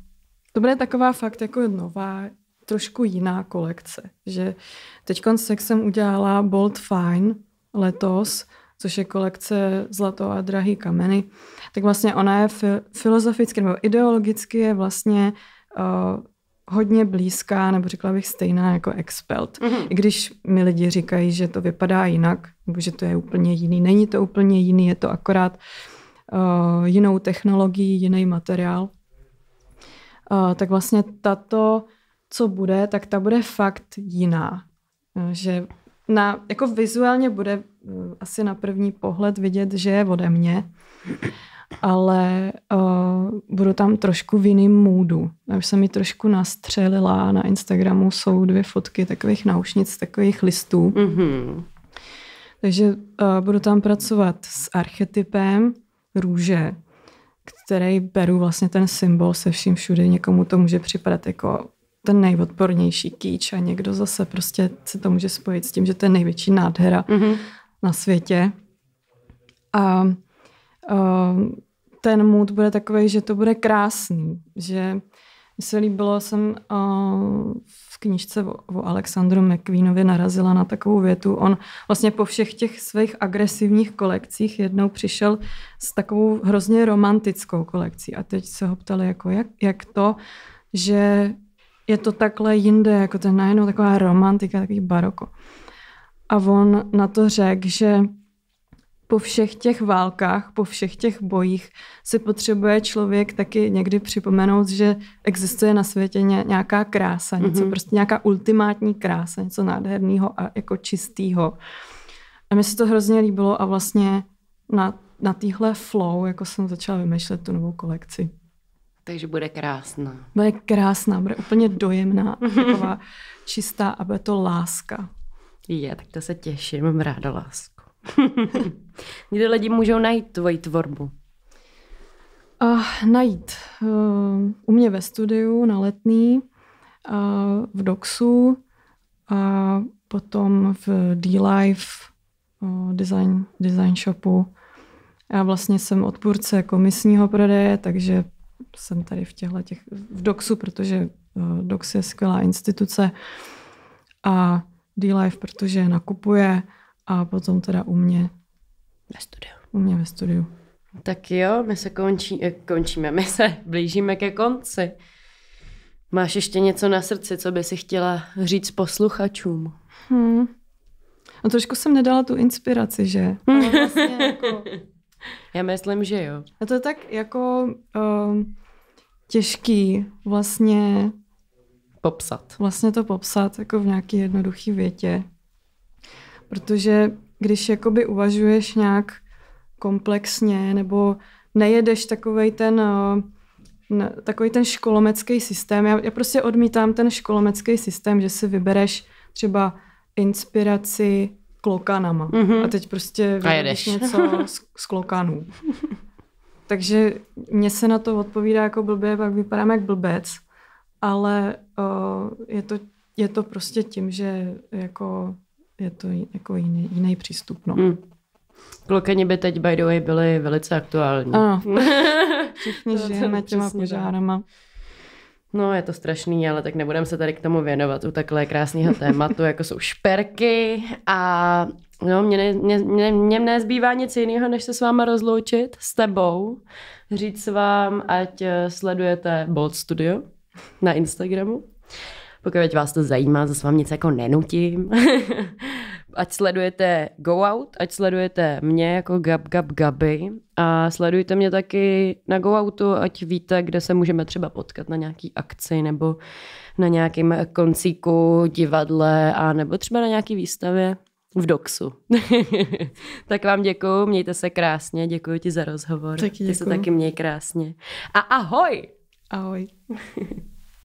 to bude taková fakt jako nová, trošku jiná kolekce. Že teď jsem udělala Bold Fine letos což je kolekce Zlato a drahý kameny, tak vlastně ona je fi- filozoficky nebo ideologicky je vlastně uh, hodně blízká, nebo řekla bych stejná jako Expelt. Mm-hmm. I když mi lidi říkají, že to vypadá jinak, nebo že to je úplně jiný. Není to úplně jiný, je to akorát uh, jinou technologií, jiný materiál. Uh, tak vlastně tato, co bude, tak ta bude fakt jiná. Že na, jako vizuálně bude mm, asi na první pohled vidět, že je ode mě, ale uh, budu tam trošku v jiným můdu. Já už jsem mi trošku nastřelila, na Instagramu jsou dvě fotky takových naušnic, takových listů. Mm-hmm. Takže uh, budu tam pracovat s archetypem růže, který beru vlastně ten symbol se vším všude. Někomu to může připadat jako ten nejodpornější kýč a někdo zase prostě se to může spojit s tím, že to je největší nádhera mm-hmm. na světě. A uh, ten mood bude takový, že to bude krásný, že mi se líbilo, jsem uh, v knižce o, o Alexandru McQueenovi narazila na takovou větu. On vlastně po všech těch svých agresivních kolekcích jednou přišel s takovou hrozně romantickou kolekcí. A teď se ho ptali, jako jak, jak to, že je to takhle jinde, jako to je najednou taková romantika, takový baroko. A on na to řekl, že po všech těch válkách, po všech těch bojích se potřebuje člověk taky někdy připomenout, že existuje na světě nějaká krása, mm-hmm. něco mhm. prostě nějaká ultimátní krása, něco nádherného a jako čistého. A mi se to hrozně líbilo a vlastně na, na týhle flow jako jsem začala vymýšlet tu novou kolekci. Takže bude krásná. Bude krásná, bude úplně dojemná, [LAUGHS] taková čistá a bude to láska. Je, tak to se těším, mám ráda lásku. [LAUGHS] Kde lidi můžou najít tvoji tvorbu? Uh, najít uh, u mě ve studiu na letný, uh, v Doxu, a uh, potom v D-Life uh, design, design shopu. Já vlastně jsem odpůrce komisního prodeje, takže jsem tady v těchto těch, v DOXu, protože eh, DOX je skvělá instituce a D-Life, protože nakupuje a potom teda u mě. Ve studiu. U mě ve studiu. Tak jo, my se končí, eh, končíme, my se blížíme ke konci. Máš ještě něco na srdci, co by si chtěla říct posluchačům? Hmm. No trošku jsem nedala tu inspiraci, že? Hmm. Ale vlastně jako [LAUGHS] Já myslím, že jo. A to je tak jako um, těžký vlastně popsat. Vlastně to popsat jako v nějaký jednoduchý větě. Protože když jakoby uvažuješ nějak komplexně nebo nejedeš takovej ten uh, eh, takový ten školomecký systém. Já, já prostě odmítám ten školomecký systém, že si vybereš třeba inspiraci klokanama. Mm-hmm. A teď prostě vyjedeš něco z, z klokanů. [LAUGHS] Takže mně se na to odpovídá jako blbě, pak vypadám jak blbec, ale uh, je, to, je to prostě tím, že jako je to jako jiný, jiný přístup. No. Mm. Klokani by teď by the way byly velice aktuální. Ano. [LAUGHS] Všichni žijeme těma požárama. Tak. No, je to strašný, ale tak nebudeme se tady k tomu věnovat u takhle krásného tématu, jako jsou šperky a no, mě, mě, mě, mě nezbývá nic jiného, než se s váma rozloučit, s tebou, říct vám, ať eh, sledujete Bold Studio na Instagramu. Pokud vás to zajímá, zase vám nic jako nenutím. [LAUGHS] ať sledujete Go Out, ať sledujete mě jako Gab Gab Gaby a sledujte mě taky na Go Outu, ať víte, kde se můžeme třeba potkat na nějaký akci nebo na nějakém koncíku, divadle a nebo třeba na nějaký výstavě v Doxu. [LAUGHS] tak vám děkuju, mějte se krásně, děkuji ti za rozhovor. Taky děkuju. Ty se taky měj krásně. A ahoj! Ahoj. [LAUGHS]